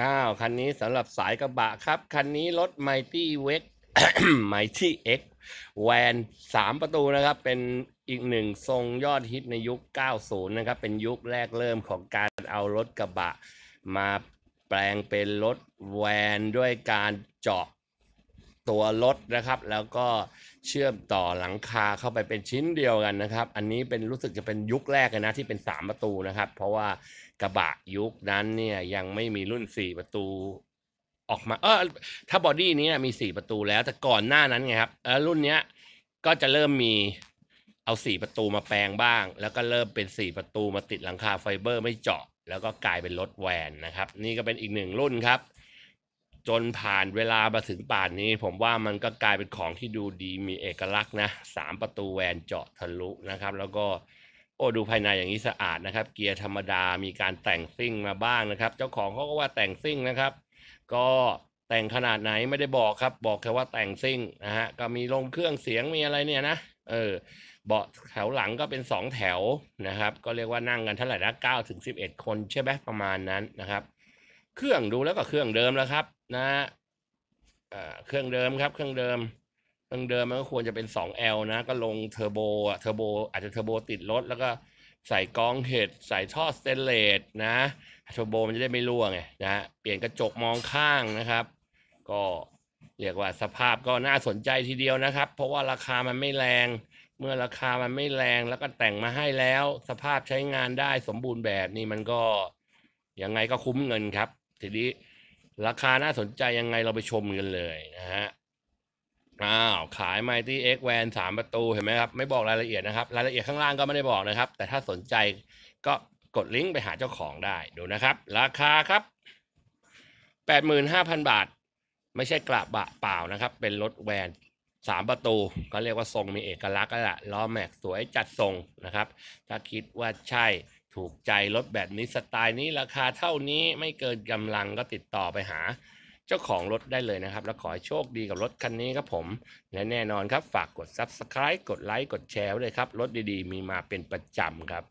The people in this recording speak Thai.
อ้าคันนี้สำหรับสายกระบะครับ คันนี้รถมตี้เวกไมตี้เอ็กแวน3 ประตูนะครับ เป็นอีกหนึ่งทรงยอดฮิตในยุค 90 นะครับ เป็นยุคแรกเริ่มของการเอารถกระบะ มาแปลงเป็นรถแวนด้วยการเจาะตัวรถนะครับแล้วก็เชื่อมต่อหลังคาเข้าไปเป็นชิ้นเดียวกันนะครับ อันนี้เป็นรู้สึกจะเป็นยุคแรกนะที่เป็น 3 ประตูนะครับ เพราะว่ากระบะยุคนั้นเนี่ยยังไม่มีรุ่น 4 ประตู ออกมาเออถ้าบอดี้นี้มี 4 ประตูแล้วแต่ก่อนหน้านั้นไงครับเออรุ่นเนี้ยก็จะเริ่มมีเอา 4 ประตูมาแปลงบ้าง แล้วก็เริ่มเป็น 4ประตูมาติดหลังคาไฟเบอร์ไม่เจาะแล้วก็กลายเป็นรถแวนนะครับ นี่ก็เป็นอีกหนึ่งรุ่นครับจนผ่านเวลามาถึงป่านนี้ ผมว่ามันก็กลายเป็นของที่ดูดีมีเอกลักษณ์นะสามประตูแวนเจาะทะลุนะครับ แล้วก็โอ้ดูภายในอย่างนี้สะอาดนะครับเกียร์ธรรมดามีการแต่งซิ่งมาบ้างนะครับ เจ้าของเขาก็ว่าแต่งซิ่งนะครับ ก็แต่งขนาดไหนไม่ได้บอกครับ บอกแค่ว่าแต่งซิ่งนะฮะก็มีลงเครื่องเสียงมีอะไรเนี่ยนะเออเบาะแถวหลังก็เป็นสองแถวนะครับ ก็เรียกว่านั่งกันเท่าไหร่นะเก้าถึงสิบเอ็ดคนใช่ไหมประมาณนั้นนะครับเครื่องดูแล้วก็เครื่องเดิมแล้วครับนะฮะเครื่องเดิมครับ เครื่องเดิม เครื่องเดิมมันก็ควรจะเป็น 2L นะก็ลงเทอร์โบอะเทอร์โบอาจจะเทอร์โบติดรถแล้วก็ใส่กองเห็ดใส่ท่อสเตนเลสนะเทอร์โบมันจะได้ไม่รั่วไงนะเปลี่ยนกระจกมองข้างนะครับ ก็เรียกว่าสภาพก็น่าสนใจทีเดียวนะครับ เพราะว่าราคามันไม่แรง เมื่อราคามันไม่แรงแล้วก็แต่งมาให้แล้ว สภาพใช้งานได้สมบูรณ์แบบนี่มันก็ยังไงก็คุ้มเงินครับทีนี้ราคาน่าสนใจยังไงเราไปชมกันเลยนะฮะ อ้าวขายมตี้เอ็กแวนสามประตูเห็นไหมครับไม่บอกรายละเอียดนะครับ รายละเอียดข้างล่างก็ไม่ได้บอกนะครับ แต่ถ้าสนใจก็กดลิงก์ไปหาเจ้าของได้ดูนะครับ ราคาครับแปดหหมื่น้าพันบาท ไม่ใช่กระบะเปล่านะครับ เป็นรถแวนสามประตู ก็เรียกว่าทรงมีเอกลักษณ์กลแหละล้อแม็กสวยจัดทรงนะครับ ถ้าคิดว่าใช่ถูกใจรถแบบนี้สไตล์นี้ราคาเท่านี้ไม่เกินกำลังก็ติดต่อไปหา เจ้าของรถได้เลยนะครับ แล้วขอให้โชคดีกับรถคันนี้ครับผมและแน่นอนครับฝากกด Subscribe กดไลค์กดแชร์ไว้เลยครับ รถดี ๆ มีมาเป็นประจำครับ